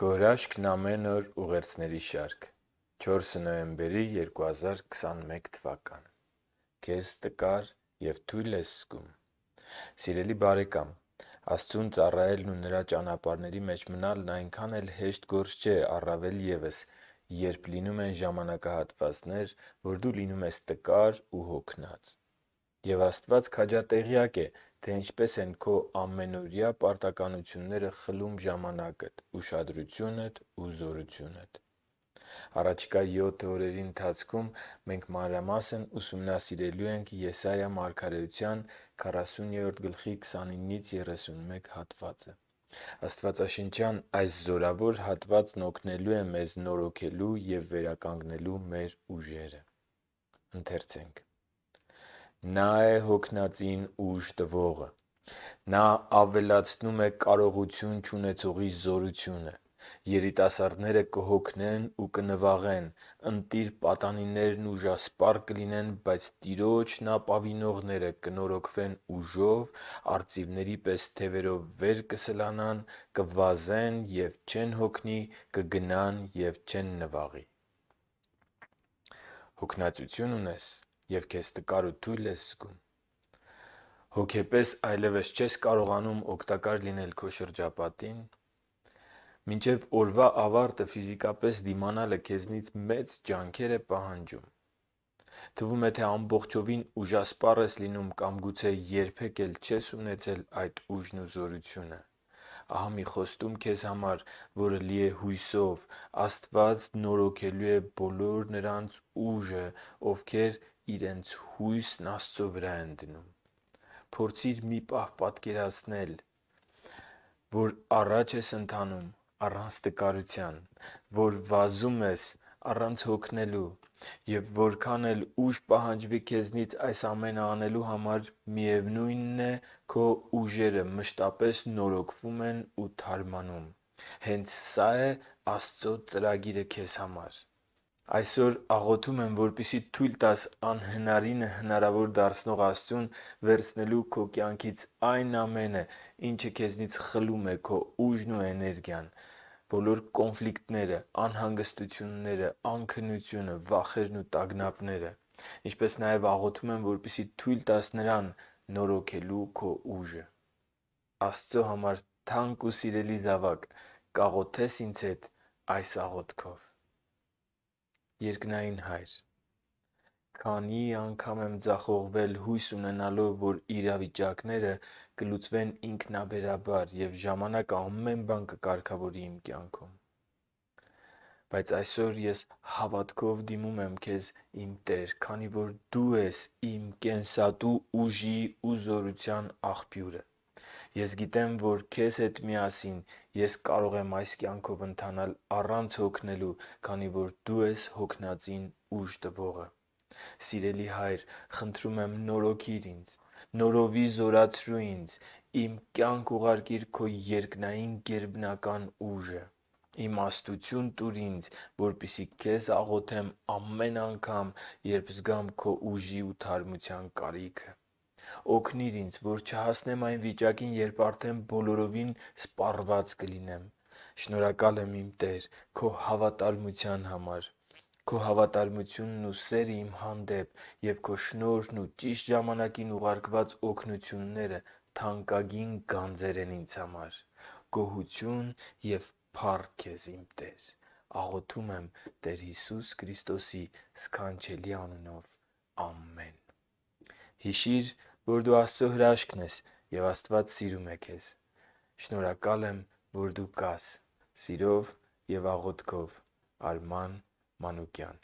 Կորաշքն ամեն օր ուղերձների շարք 4 նոյեմբերի 2021 թվական Քեզ տկար եւ թույլ ես զգում Սիրելի բարեկամ Աստծուն ծառայելն ու նրա ճանապարհների մեջ մնալն այնքան էլ հեշտ գործ չէ առավել եւս երբ լինում են ժամանակահատվածներ որ դու լինում ես տկար ու հոգնած Եվ Աստված քաջատեղյակ է, թե ինչպես են քո ամենօրյա պարտականությունները խլում ժամանակդ, ուշադրությունդ ու զորությունդ։ Առաջիկա յոթ օրերի ընթացքում մենք մանրամասն ուսումնասիրելու ենք Եսայի մարգարեության 40.29-31 հատվածը։ Աստվածաշնչյան այս զորավոր հատվածն օգնելու է մեզ նորոգելու և վերականգնելու մեր ուժերը։ Ընթերցենք։ Նա է հոգնածին ուժ տվողը։ Նա ավելացնում է կարողություն չունեցողի զորությունը։ Երիտասարդները կհոգնեն ու կնվաղեն, ընտիր պատանիներն ուժասպառ կլինեն, բայց Տիրոջն ապավինողները կնորոգվեն ուժով, արծիվների պես թևերով վեր կսլանան, կվազեն և չեն հոգնի, կգնան և չեն նվաղի։ Հոգնածություն ունե՞ս եւ քեզ տկար ու թույլ ես զգում։ Հոգեպես այլևս չես կարողանում օգտակար լինել քո շրջապատին, մինչև օրվա ավարտը ֆիզիկապես դիմանալը քեզնից մեծ ջանքեր է պահանջում։ Թվում է թե ամբողջովին ուժասպառ ես լինում կամ գուցե երբեք էլ չես ունեցել այդ ուժն ու զորությունը ահա մի խոստում քեզ համար, որը լի է հույսով։ Աստված նորոգելու է բոլոր նրանց ուժը, ովքեր իրենց հույսն Աստծո վրա են դնում։ Փորձիր մի պահ պատկերացնել, որ առաջ ես ընթանում առանց տկարության, որ վազում ես առանց հոգնելու, Եվ որքան էլ ուժ պահանջվի քեզնից այս ամենը անելու համար, միևնույնն է, քո ուժերը մշտապես նորոգվում են ու թարմանում։ Հենց սա է Աստծո ծրագիրը քեզ համար։ Այսօր աղոթում եմ, որպեսզի թույլ տաս անհնարինը հնարավոր դարձնող Աստծուն վերցնելու քո կյանքից այն ամենը, ինչը քեզնից խլում է քո ուժն ու էներգիան բոլոր կոնֆլիկտները, անհանգստությունները, անքնությունը, վախերն ու տագնապները, ինչպես նաև աղոթում եմ, որպիսի թույլ տաս նրան նորոգելու քո ուժը։ Աստծո համար թանկ ու սիրելի զավակ, կաղոթես ինձ հետ այս աղոթքով։ Երկնային Հայր, Քանի անգամ եմ ձախողվել հույս ունենալով, որ իրավիճակները կլուծվեն ինքնաբերաբար և ժամանակը ամեն բան կկարգավորի իմ կյանքում։ Բայց այսօր ես հավատքով դիմում եմ քեզ, իմ Տեր, քանի որ Դու ես իմ կենսատու ուժի ու զորության աղբյուրը։ Ես գիտեմ, որ Քեզ հետ միասին ես կարող եմ այս կյանքով ընթանալ առանց հոգնելու, քանի որ Դու ես հոգնածին ուժ տվողը։ Սիրելի Հայր, խնդրում եմ նորոգիր ինձ, նորովի զորացրու ինձ, իմ կյանք ուղարկիր քո երկնային գերբնական ուժը։ Իմ աստություն տուր ինձ, որպիսի քեզ աղոթեմ ամեն անգամ, երբ զգամ քո ուժի ու թարմության կարիքը։ Օգնիր ինձ, որ չհասնեմ այն վիճակին, երբ արդեն բոլորովին սպառված կլինեմ։ Շնորհակալ եմ իմ Տեր քո հավատարմության համար։ Քո հավատարմությունն ու սերը իմ հանդեպ և Քո շնորհն ու ճիշտ ժամանակին ուղարկված օգնությունները թանկագին գանձեր են ինձ համար։ Գոհություն և փառք Քեզ, իմ Տեր։ Աղոթում եմ Տեր Հիսուս Քրիստոսի սքանչելի անունով։ Ամեն»։ Հիշի՛ր, որ դու Աստծո հրաշքն ես, և Աստված սիրում է քեզ։ Շնորհակալ եմ, որ դու կա՛ս։ Սիրով և աղոթքով Արման Մանուկյան